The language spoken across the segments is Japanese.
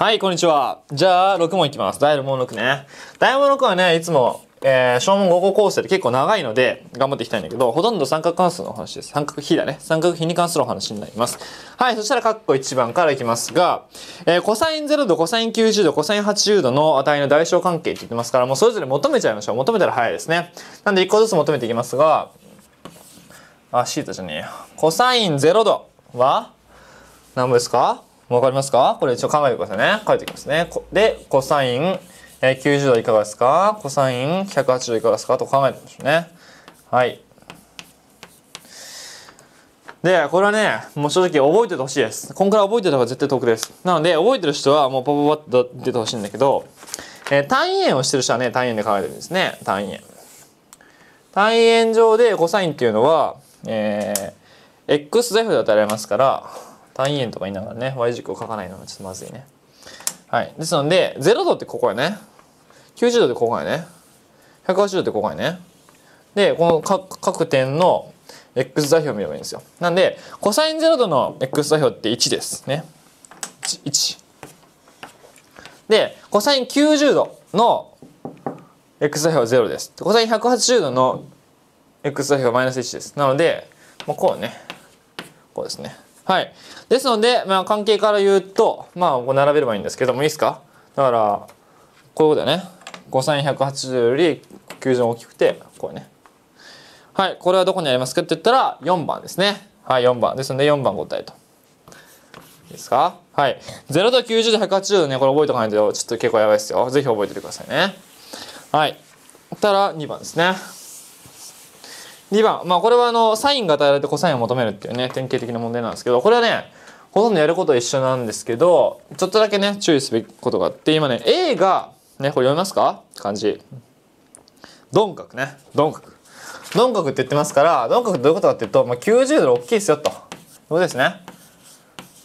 はい、こんにちは。じゃあ、6問いきます。ダイヤモン6ね。ダイヤモン6はね、いつも、えー、小問5個構成で結構長いので、頑張っていきたいんだけど、ほとんど三角関数の話です。三角比だね。三角比に関するお話になります。はい、そしたら、カッコ1番からいきますが、えー、コサイン0度、コサイン90度、コサイン80度の値の代償関係って言ってますから、もうそれぞれ求めちゃいましょう。求めたら早いですね。なんで、1個ずつ求めていきますが、あ、シートじゃねえよ。コサイン0度は、何部ですかわかりますかこれ一応考えてくださいね。書いてきますね。で、コサイン、えー、90度いかがですかコサイン180度いかがですかと考えてみましょうね。はい。で、これはね、もう正直覚えててほしいです。こんくら覚えてた方が絶対得です。なので、覚えてる人はもうパパパッと出てほしいんだけど、えー、単位円をしてる人はね、単位円で考えてるんですね。単位円。単位円上でコサインっていうのは、えー、x 座標で与えられますから、単位円とか言いながらね y 軸を書かないのはちょっとまずいねはいですので0度ってここやね90度ってここやね180度ってここやねでこの各点の x 座標を見ればいいんですよなんで cos0 度の x 座標って1ですね 1, 1で cos90 度の x 座標は0です cos180 度の x 座標はマイナス1ですなので、まあ、こうねこうですねはい。ですので、まあ、関係から言うと、まあ、こう並べればいいんですけども、いいですかだから、こういうことだよね。5180より球場大きくて、こうね。はい。これはどこにありますかって言ったら、4番ですね。はい、4番。ですので、4番答えと。いいですかはい。0と90と180ね、これ覚えておかないと、ちょっと結構やばいですよ。ぜひ覚えててくださいね。はい。たら2番ですね。2番、まあ、これはあのサインが与えられてコサインを求めるっていうね典型的な問題なんですけどこれはねほとんどやることは一緒なんですけどちょっとだけね注意すべきことがあって今ね A がねこれ読みますか漢字鈍角ね鈍角鈍角って言ってますから鈍角ってどういうことかっていうと、まあ、90度大きいですよとそうですね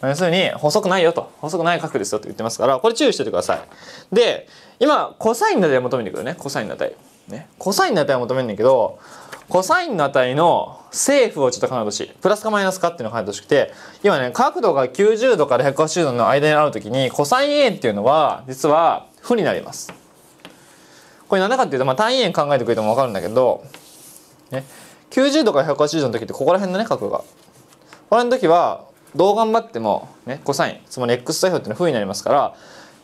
要するに細くないよと細くない角ですよって言ってますからこれ注意していてくださいで今コサインの値を求めてくるねコサインの値ねコサインの値を求めるんだけどコサインの値の政府をちょっと考えてほしい。プラスかマイナスかっていうのを考えてほしくて、今ね、角度が90度から180度の間にあるときに、コサイン円っていうのは、実は負になります。これなんだかっていうと、まあ、単位円考えてくれてもわかるんだけど、ね、90度から180度の時ってここら辺のね、角度が。これの時は、どう頑張っても、ね、コサイン、つまり X 座標っていうのは負になりますから、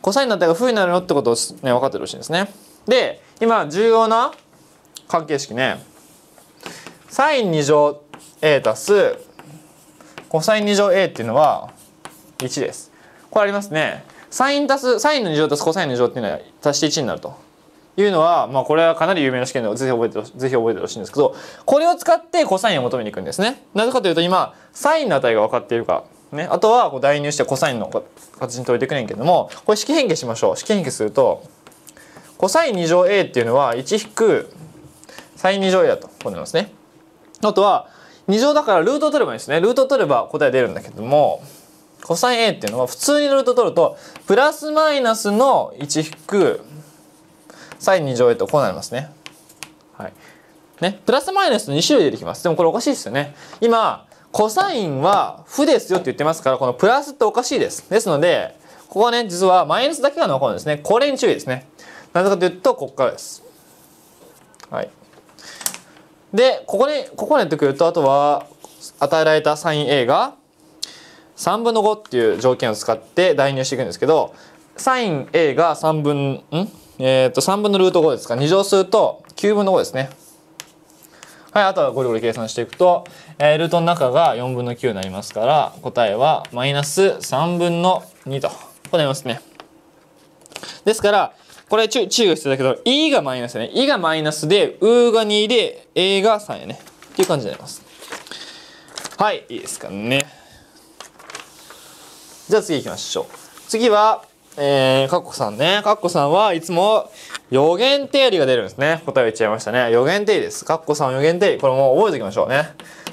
コサインの値が負になるよってことをね、分かってほしいんですね。で、今、重要な関係式ね、サイン2乗 a 足すコサイン2乗 a っていうのは1です。これありますね。サイン足す、サインの2乗足すコサインの2乗っていうのは足して1になると。いうのは、まあこれはかなり有名な試験でぜひ覚えて、ぜひ覚えてほしいんですけど、これを使ってコサインを求めに行くんですね。なぜかというと今、サインの値が分かっているかね。あとはこう代入してコサインの形に解いてくれんけども、これ式変形しましょう。式変形すると、コサイン2乗 a っていうのは1引くサイン2乗 a だと。こうなりますね。あとは2乗だからルートを取ればいいですねルートを取れば答え出るんだけども cosA っていうのは普通にルート取るとプラスマイナスの1引く sin2 乗へとこうなりますね。はい。ね、プラスマイナスの2種類出てきます。でもこれおかしいですよね。今、コサインは負ですよって言ってますから、このプラスっておかしいです。ですので、ここはね、実はマイナスだけが残るんですね。これに注意ですね。なぜかというと、ここからです。はい。でここにここにやってくるとあとは与えられたサイン A が3分の5っていう条件を使って代入していくんですけどサイン A が3分んえっ、と3分のルート5ですか2乗すると9分の5ですねはいあとはゴリゴリ計算していくと、えー、ルートの中が4分の9になりますから答えはマイナス3分の2とこうなりますねですからこれ注意が必要だけど、E がマイナスね。E がマイナスで、U が2で、A が3やね。っていう感じになります。はい、いいですかね。じゃあ次行きましょう。次は、えー、かっこさんね。かっこさんはいつも予言定理が出るんですね。答え言っちゃいましたね。予言定理です。かっこさんは予言定理。これも覚えておきましょうね。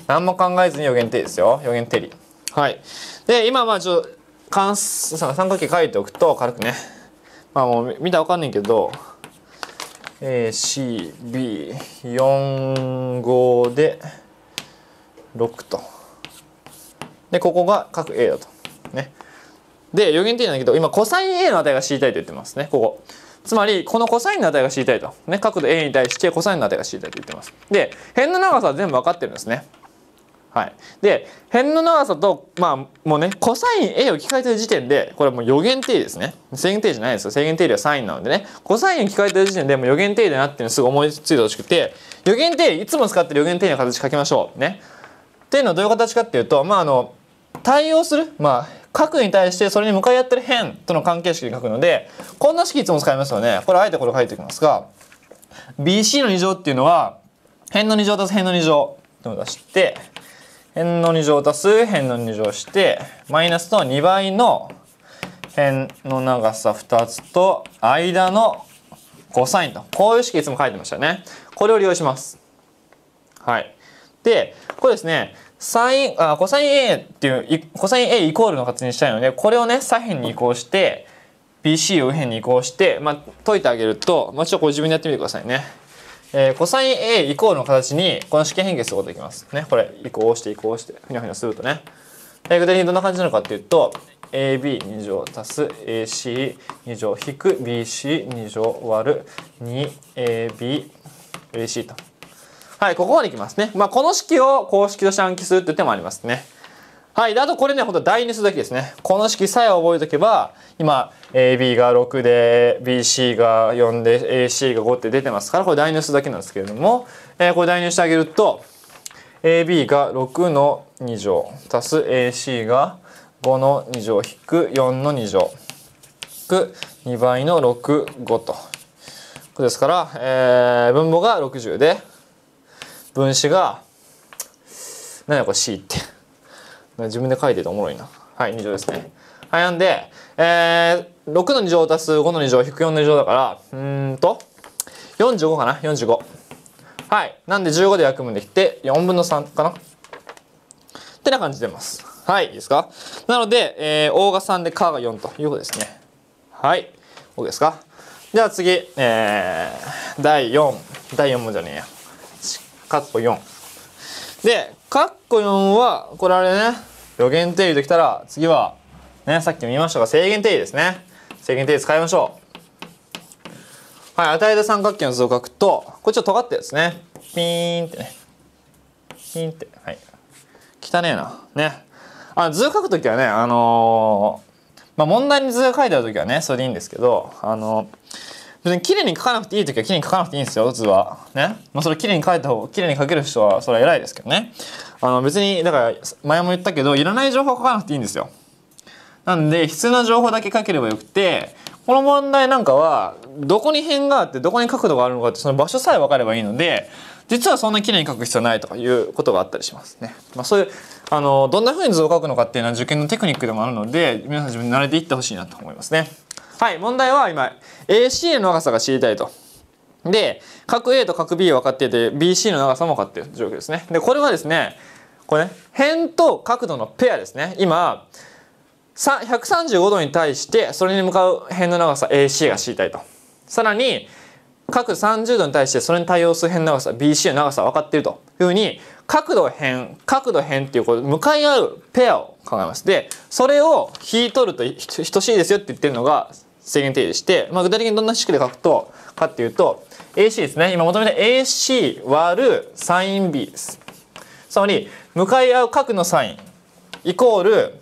何も考えずに予言定理ですよ。予言定理。はい。で、今まあちょっと、関数、三角形書いておくと軽くね。まあもう見たらわかんねんけど、A、CB45 で6と。で、ここが各 A だと。ね。で、余限定なんだけど、今、コサイン A の値が知りたいと言ってますね、ここ。つまり、このコサインの値が知りたいと。ね、角度 A に対してコサインの値が知りたいと言ってます。で、辺の長さは全部分かってるんですね。はい、で辺の長さと、まあ、もうねコサイン A を置き換えてる時点でこれもう余言定理ですね制限定理じゃないですよ制限定理はサインなのでねコサインを置き換えてる時点でもう余言定理だなっていうのすぐ思いついてほしくて余言定理いつも使ってる余限定理の形書きましょうねっていうのはどういう形かっていうとまああの対応するまあ角に対してそれに向かい合ってる辺との関係式で書くのでこんな式いつも使いますよねこれあえてこれ書いておきますが BC の2乗っていうのは辺の2乗足す辺の2乗とい出して辺の2乗足す辺の2乗して、マイナスの2倍の辺の長さ2つと間のコサインと。こういう式いつも書いてましたよね。これを利用します。はい。で、これですね、サイン、あ、コサイン A っていう、コサイン A イコールの形にしたいので、これをね、左辺に移行して、BC を右辺に移行して、まあ、解いてあげると、まあ、ちょっとこれ自分でやってみてくださいね。えー、コサイン A イコールの形にこの式変形することができます。ね、これ移行して移行してふにゃふにゃするとね。えー、具体的にどんな感じなのかっていうと AB2 乗足す AC2 乗引く BC2 乗割る 2ABAC と。はい、ここまでいきますね。まあ、この式を公式として暗記するっていう手もありますね。はい。で、あとこれね、ほんと代入するだけですね。この式さえ覚えとけば、今、AB が6で、BC が4で、AC が5って出てますから、これ代入するだけなんですけれども、えー、これ代入してあげると、AB が6の2乗、足す AC が5の2乗、引く4の2乗、引く2倍の6、5と。ですから、えー、分母が60で、分子が、何だこれ C って。自分で書いてておもろいな。はい、2乗ですね。はい、なんで、えー、6の2乗足す5の2乗引く4の2乗だから、うんと、45かな、45。はい、なんで15で約分できて、4分の3かな。ってな感じでます。はい、いいですかなので、えー、大が3でカが4ということですね。はい、OK ですかでは次、えー、第4、第4もじゃねえや。カッコ4。で、カッコ4は、これあれね、余言定理できたら、次は、ね、さっきも言いましたが、制限定理ですね。制限定理使いましょう。はい、与えた三角形の図を書くと、こっちは尖ったやつね。ピーンってね。ピーンって。はい。汚ねえな。ね。あ、図を書くときはね、あのー、まあ、問題に図が書いてあるときはね、それでいいんですけど、あのー別に綺麗に書かなくていい時は綺麗に書かなくていいんですよ、図は。ね。まあ、それ綺麗に書いた方、綺麗に書ける人は、それは偉いですけどね。あの、別に、だから、前も言ったけど、いらない情報書かなくていいんですよ。なんで、必要な情報だけ書ければよくて、この問題なんかは、どこに辺があって、どこに角度があるのかって、その場所さえ分かればいいので、実はそんな綺麗に書く必要ないとかいうことがあったりしますね。まあ、そういう、あの、どんな風に図を書くのかっていうのは受験のテクニックでもあるので、皆さん自分に慣れていってほしいなと思いますね。はい、問題は今、AC の長さが知りたいと。で、角 A と角 B 分かっていて、BC の長さも分かっている状況ですね。で、これはですね、これね、辺と角度のペアですね。今、135度に対して、それに向かう辺の長さ AC が知りたいと。さらに、角30度に対してそれに対応する辺の長さ BC の長さ分かっているというふうに角度辺角度辺っていうこう向かい合うペアを考えますでそれを引い取ると等しいですよって言ってるのが制限定理して、まあ、具体的にどんな式で書くとかっていうと AC ですね今求めた AC 割るサイン B ですつまり向かい合う角のサインイコール、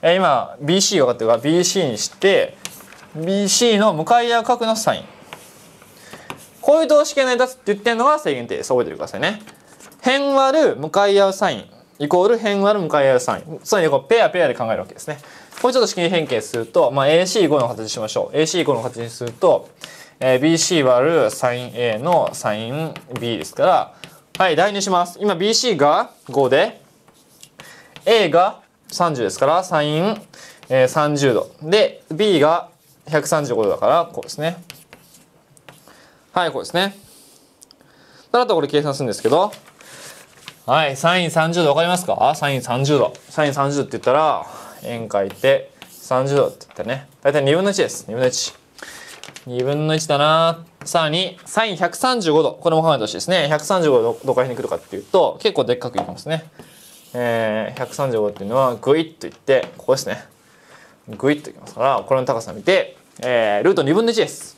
え今 BC が分かってるから BC にして BC の向かい合う角のサインこういう等式が成り立つって言ってるのが正弦定です覚えておいてくださいね辺割る向かい合うサインイコール辺割る向かい合うサイン。つまりこうペアペアで考えるわけですね。これちょっと式に変形すると、まあ、AC5 の形にしましょう。AC5 の形にすると、えー、BC 割るサイン A のサイン B ですから、はい、代入します。今 BC が5で、A が30ですから、サイン、えー、30度。で、B が135度だから、こうですね。はい、こうですね。だらとこれ計算するんですけど、はい、サイン30度分かりますかサイン30度。サイン30度って言ったら、円書いて30度って言ったね。大体2分の1です。2分の1。2分の1だなさらに、サイン135度。これも考えてほしいですね。135度どこら辺に来るかっていうと、結構でっかくいきますね。えー、135っていうのは、グイッといって、ここですね。グイッといきますから、これの高さ見て、えー、ルート2分の1です。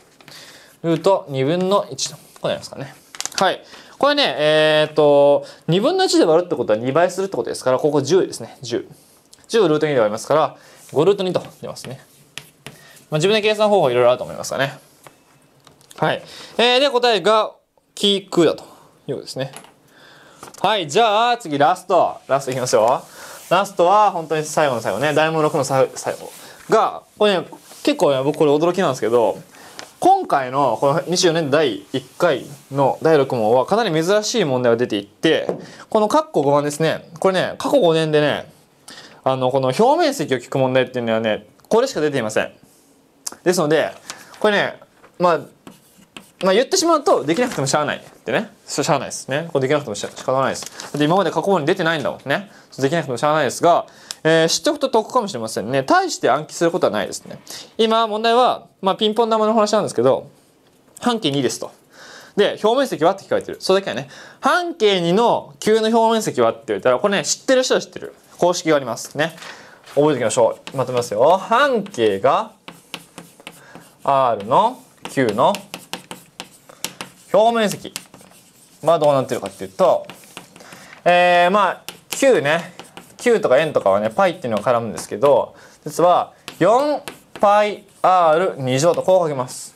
ルート2分の1と。こうなりますかね。はい。これね、えっ、と、2分の1で割るってことは2倍するってことですから、ここ10ですね、10。10をルート2で割りますから、5ルート2と出ますね。まあ、自分で計算方法いろいろあると思いますがね。はい。えー、で、答えが、キークーだということですね。はい、じゃあ次ラスト。ラストいきますよ。ラストは本当に最後の最後ね。ダイモン6の最後が、これね、結構ね、僕これ驚きなんですけど、今回のこの24年第1回の第6問はかなり珍しい問題が出ていってこの括弧5番ですねこれね過去5年でねあのこの表面積を聞く問題っていうのはねこれしか出ていませんですのでこれねまあまあ、言ってしまうとできなくてもしゃあないってねしゃあないですねこれできなくてもしゃ仕方ないですだって今まで過去問に出てないんだもんねできなくてもしゃあないですが、えー、知っておくと得かもしれませんね対して暗記することはないですね今問題は、まあ、ピンポン玉の話なんですけど半径2ですとで表面積はって聞かれてるそれだけはね半径2の球の表面積はって言ったらこれね知ってる人は知ってる公式がありますね覚えておきましょうまとめますよ半径が R の9の表面積まあどうなってるかっていうと、えー、まあ Q ね Q とか円とかはね π っていうのが絡むんですけど実は 4πr2 乗とこう書きます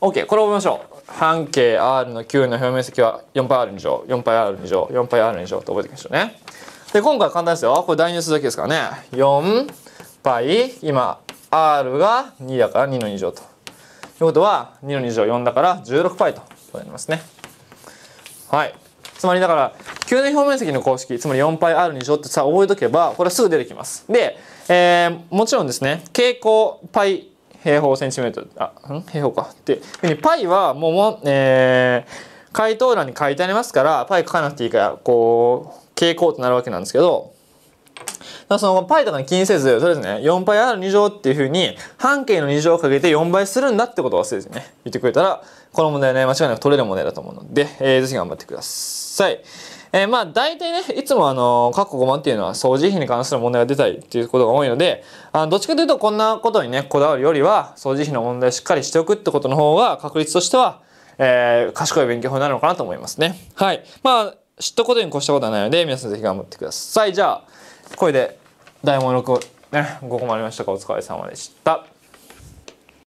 OK これを覚えましょう半径 r の Q の表面積は 4πr2 乗 4πr2 乗 4πr2 乗と覚えてきましょうねで今回は簡単ですよこれ代入するだけですからね 4π 今 r が2だから2の2乗ということは2の2乗4だから 16π となりますね。はい。つまりだから、球の表面積の公式、つまり 4πr2 乗ってさ、覚えとけば、これはすぐ出てきます。で、えー、もちろんですね、傾向 π 平方センチメートル、あ、ん平方か。って、に π はもうえー、回答欄に書いてありますから、π 書かなくていいから、こう、傾向となるわけなんですけど、だその π とかに気にせず、とりあえずね、4倍 r 2乗っていうふうに、半径の2乗をかけて4倍するんだってことを忘れずにね、言ってくれたら、この問題ね、間違いなく取れる問題だと思うので、えー、ぜひ頑張ってください。えー、まあ、大体ね、いつもあの、括弧5万っていうのは掃除費に関する問題が出たりっていうことが多いので、あのどっちかというとこんなことにね、こだわるよりは、掃除費の問題しっかりしておくってことの方が、確率としては、えー、賢い勉強法になるのかなと思いますね。はい。まあ、知ったことに越したことはないので、皆さんぜひ頑張ってください。じゃあ、これで第5 6ね5個もありましたかお疲れ様でした。